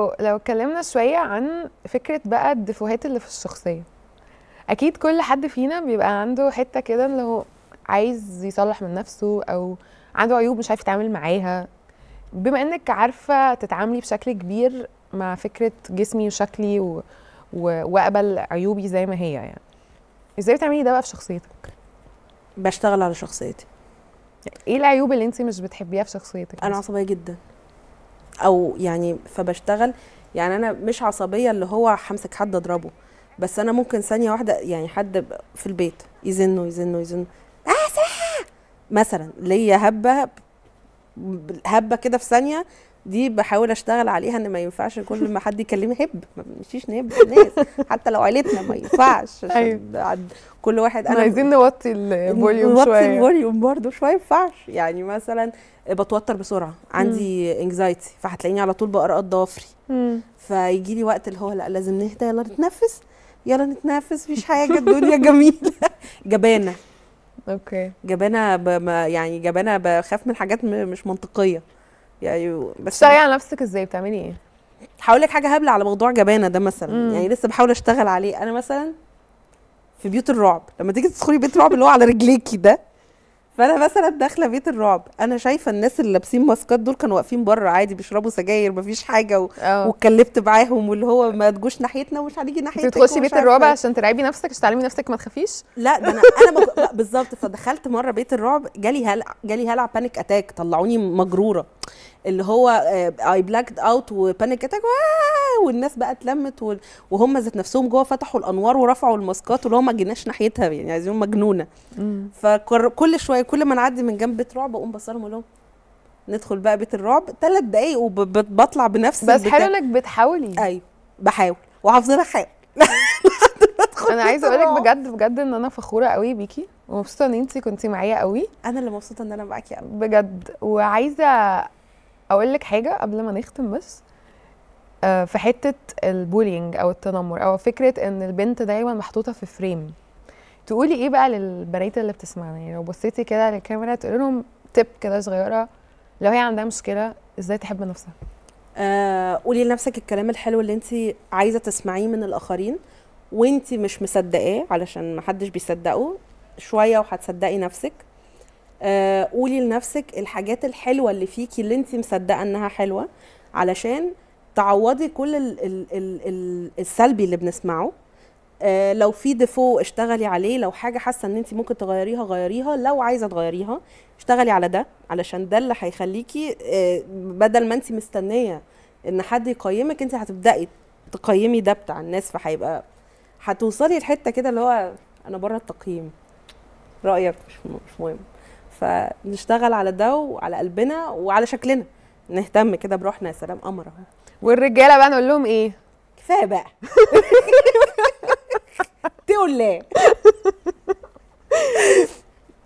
لو اتكلمنا شويه عن فكره بقى الدفوهات اللي في الشخصيه اكيد كل حد فينا بيبقى عنده حته كده اللي هو عايز يصلح من نفسه او عنده عيوب مش عارف يتعامل معاها بما انك عارفه تتعاملي بشكل كبير مع فكره جسمي وشكلي و... و... واقبل عيوبي زي ما هي يعني ازاي بتعملي ده بقى في شخصيتك بشتغل على شخصيتي ايه العيوب اللي انت مش بتحبيها في شخصيتك انا عصبيه جدا او يعني فبشتغل يعني انا مش عصبيه اللي هو همسك حد اضربه بس انا ممكن ثانيه واحده يعني حد في البيت يزنه يزنه يزنه اه مثلا ليا هبه هبه كده في ثانيه دي بحاول اشتغل عليها ان ما ينفعش كل ما حد يكلمني هب ما بنمشيش نهب الناس حتى لو عيلتنا ما ينفعش أيوة. عشان كل واحد انا عايزين نوطي الفوليوم شويه نوطي الفوليوم برضه شويه ما ينفعش يعني مثلا بتوتر بسرعه عندي انكزايتي فهتلاقيني على طول بقرا ضوافري فيجي لي وقت اللي هو لا لازم نهدى يلا نتنفس يلا نتنفس مفيش حاجه الدنيا جميله جبانه اوكي جبانه يعني جبانه بخاف من حاجات مش منطقيه يعني بتشتغلي على نفسك ازاي بتعملي ايه هقول لك حاجه هبله على موضوع جبانه ده مثلا مم. يعني لسه بحاول اشتغل عليه انا مثلا في بيوت الرعب لما تيجي تدخلي بيت الرعب اللي هو على رجليكي ده فانا مثلا داخله بيت الرعب انا شايفه الناس اللي لابسين ماسكات دول كانوا واقفين بره عادي بيشربوا سجاير مفيش حاجه و... واتكلمت واتكلفت معاهم واللي هو ما تجوش ناحيتنا ومش هنيجي ناحيتك بتخشي بيت الرعب إيه. عشان ترعبي نفسك عشان تعلمي نفسك ما تخافيش لا ده انا انا بالظبط فدخلت مره بيت الرعب جالي هلع جالي هلع بانيك اتاك طلعوني مجروره اللي هو اي بلاكد اوت وبانيك اتاك والناس بقى اتلمت وهم ذات نفسهم جوه فتحوا الانوار ورفعوا الماسكات اللي هو ما جيناش ناحيتها يعني عايزين مجنونه فكل شويه كل ما نعدي من جنب بيت رعب اقوم بصلهم اقول لهم ندخل بقى بيت الرعب ثلاث دقايق وبطلع بنفسي بس حلو انك بتحاولي ايوه بحاول وهفضل احاول انا عايزه اقول لك بجد بجد ان انا فخوره قوي بيكي ومبسوطه ان انت كنتي معايا قوي انا اللي مبسوطه ان انا معاكي قوي بجد وعايزه اقول لك حاجه قبل ما نختم بس آه، في حته البولينج او التنمر او فكره ان البنت دايما محطوطه في فريم تقولي ايه بقى للبنات اللي بتسمعنا يعني لو بصيتي كده للكاميرا تقولي لهم تب كده صغيره لو هي عندها مشكله ازاي تحب نفسها آه، قولي لنفسك الكلام الحلو اللي انت عايزه تسمعيه من الاخرين وانت مش مصدقاه علشان محدش بيصدقه شويه وهتصدقي نفسك آه، قولي لنفسك الحاجات الحلوه اللي فيكي اللي انت مصدقه انها حلوه علشان تعوضي كل ال ال ال الـ السلبي اللي بنسمعه آه لو في ديفو اشتغلي عليه لو حاجه حاسه ان انت ممكن تغيريها غيريها لو عايزه تغيريها اشتغلي على ده علشان ده اللي هيخليكي آه بدل ما انت مستنيه ان حد يقيمك انت هتبداي تقيمي ده بتاع الناس فهيبقى هتوصلي لحته كده اللي هو انا بره التقييم رايك مش مهم فنشتغل على ده وعلى قلبنا وعلى شكلنا نهتم كده بروحنا يا سلام قمر والرجاله بقى نقول لهم ايه كفايه بقى تقول لا